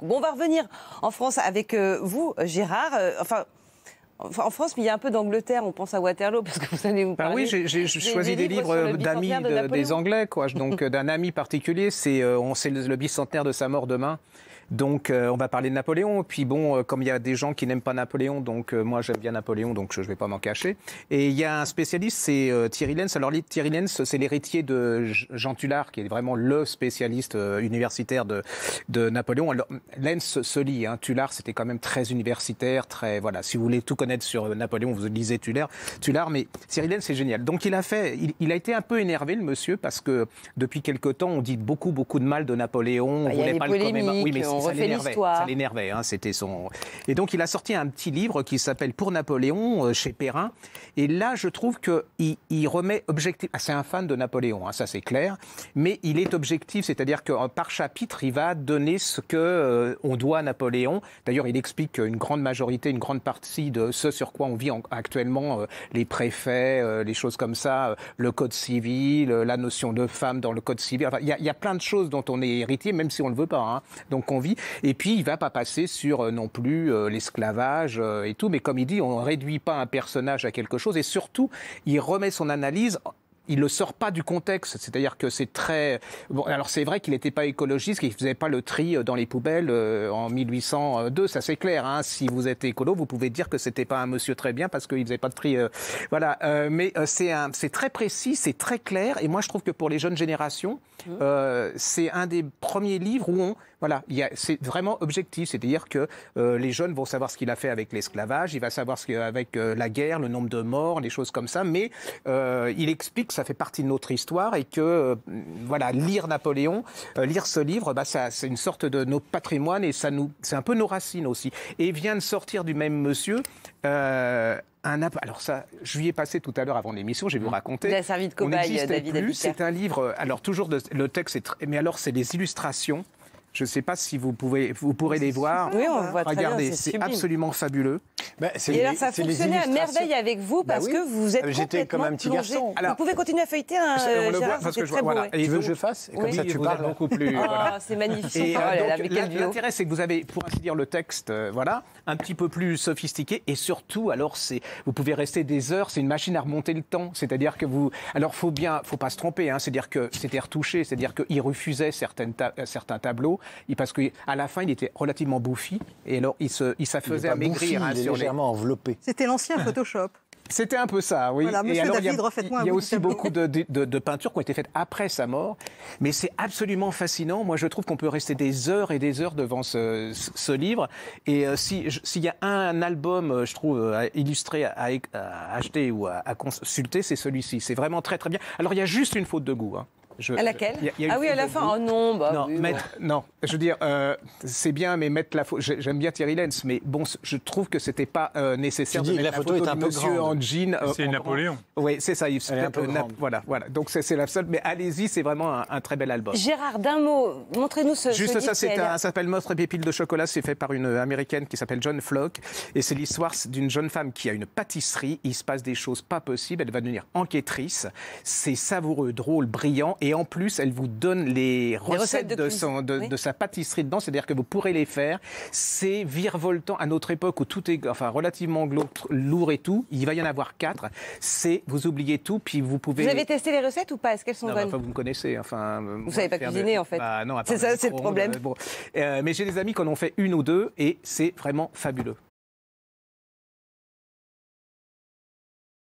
Bon, on va revenir en France avec euh, vous, Gérard. Euh, enfin. En France, mais il y a un peu d'Angleterre. On pense à Waterloo parce que vous allez vous ah parler. oui, j'ai choisi des, livres euh, d'amis des Anglais, quoi. Donc d'un ami particulier, c'est on sait le bicentenaire de sa mort demain. Donc, euh, on va parler de Napoléon. puis, bon, euh, comme il y a des gens qui n'aiment pas Napoléon, donc euh, moi, j'aime bien Napoléon, donc je ne vais pas m'en cacher. Et il y a un spécialiste, c'est Thierry Lenz. Alors, Thierry Lenz, c'est l'héritier de Jean Tullard, qui est vraiment le spécialiste universitaire de, de Napoléon. Alors, Lenz se lit. Hein. Tullard, c'était quand même très universitaire, très. Voilà, si vous voulez tout connaître sur Napoléon, vous lisez Tullard. Tullard, mais Thierry Lenz, c'est génial. Donc, il a fait. Il, a été un peu énervé, le monsieur, parce que depuis quelque temps, on dit beaucoup, beaucoup de mal de Napoléon. on ah, voulait pas le refait l'histoire. Ça l'énervait, hein, c'était son. Et donc il a sorti un petit livre qui s'appelle Pour Napoléon euh, chez Perrin. Et là, je trouve qu'il il remet objectif. Ah, c'est un fan de Napoléon, hein, ça c'est clair. Mais il est objectif, c'est-à-dire que par chapitre, il va donner ce que euh, on doit à Napoléon. D'ailleurs, il explique une grande majorité, une grande partie de ce sur quoi on vit actuellement, euh, les préfets, les choses comme ça, le code civil, la notion de femme dans le code civil. Il y, a plein de choses dont on est héritier, même si on ne le veut pas. Hein. Donc on et puis, il va pas passer sur euh, non plus euh, l'esclavage euh, et tout. Mais comme il dit, on réduit pas un personnage à quelque chose. Et surtout, il remet son analyse il le sort pas du contexte. C'est-à-dire que c'est très. Bon, alors c'est vrai qu'il n'était pas écologiste, qu'il faisait pas le tri euh, dans les poubelles euh, en 1802, ça c'est clair. Hein. Si vous êtes écolo, vous pouvez dire que c'était pas un monsieur très bien parce qu'il faisait pas de tri. Euh, voilà. mais c'est un, c'est très précis, c'est très clair. Et moi, je trouve que pour les jeunes générations, mmh. c'est un des premiers livres où on voilà, c'est vraiment objectif, c'est-à-dire que les jeunes vont savoir ce qu'il a fait avec l'esclavage, il va savoir ce qu'il a avec la guerre, le nombre de morts, les choses comme ça, mais il explique ça fait partie de notre histoire et que euh, voilà, lire Napoléon, euh, lire ce livre, bah, c'est une sorte de notre patrimoine et ça nous, c'est un peu nos racines aussi. Et vient de sortir du même monsieur. Euh, un alors ça, je lui ai passé tout à l'heure avant l'émission, j'ai vous mmh. raconter. on a David C'est un livre, alors toujours le texte est, mais alors c'est des illustrations je ne sais pas si vous, pouvez, vous pourrez les voir. oui, on voit très Regardez, c'est absolument fabuleux. Bah, et alors, ça fonctionnait à merveille avec vous bah parce que vous êtes ah, J'étais comme un petit garçon. vous pouvez continuer à feuilleter un. Hein, que je que je fasse Comme ça, tu parles beaucoup plus. Oh, c'est magnifique. Oh, euh, l'intérêt, c'est que vous avez, pour ainsi dire, le texte, euh, voilà, un petit peu plus sophistiqué. Et surtout, alors, c'est, vous pouvez rester des heures. C'est une machine à remonter le temps. C'est-à-dire que vous. Alors, faut bien, faut pas se tromper. Hein. c'est-à-dire que c'était retouché. C'est-à-dire qu'il refusait euh, certains tableaux parce qu'à la fin, il était relativement bouffi, et alors il, se, il s'affaisait maigrir. Hein, il légèrement enveloppé. C'était l'ancien Photoshop. C'était un peu ça, oui. Voilà, alors, il y a, aussi beaucoup de, peintures qui ont été faites après sa mort, mais c'est absolument fascinant. Moi, je trouve qu'on peut rester des heures et des heures devant ce, livre. Et euh, s'il y a un album, euh, je trouve, euh, à illustrer, à, acheter ou à, consulter, c'est celui-ci. C'est vraiment très, très bien. Alors, il y a juste une faute de goût. Hein à laquelle Ah oui, à la fin. Oh non, bah non, non, je veux dire, euh, c'est bien, mais mettre la photo. J'aime bien Thierry Lenz, mais bon, je trouve que c'était pas euh, nécessaire. la, photo, la est un peu monsieur en jean. Euh, c'est Napoléon. Oui, c'est ça. Il un peu grande. Voilà, voilà. Donc c'est la seule. Mais allez-y, c'est vraiment un, très bel album. Gérard, d'un mot, montrez-nous ce. Juste ça, c'est un. s'appelle Motre et Pépile de chocolat. C'est fait par une américaine qui s'appelle John Flock, et c'est l'histoire d'une jeune femme qui a une pâtisserie. Il se passe des choses pas possibles. Elle va devenir enquêtrice. C'est savoureux, drôle, brillant et en plus, elle vous donne les, recettes, de, sa pâtisserie dedans, c'est-à-dire que vous pourrez les faire. C'est virevoltant à notre époque où tout est enfin, relativement lourd et tout. Il va y en avoir quatre. C'est vous oubliez tout, puis vous pouvez. Vous avez testé les recettes ou pas Est-ce qu'elles sont bonnes bah, Vous me connaissez. Enfin, euh, vous savez pas cuisiner en fait. Bah, c'est ça, c'est le problème. Euh, euh, mais j'ai des amis qui en ont fait une ou deux et c'est vraiment fabuleux.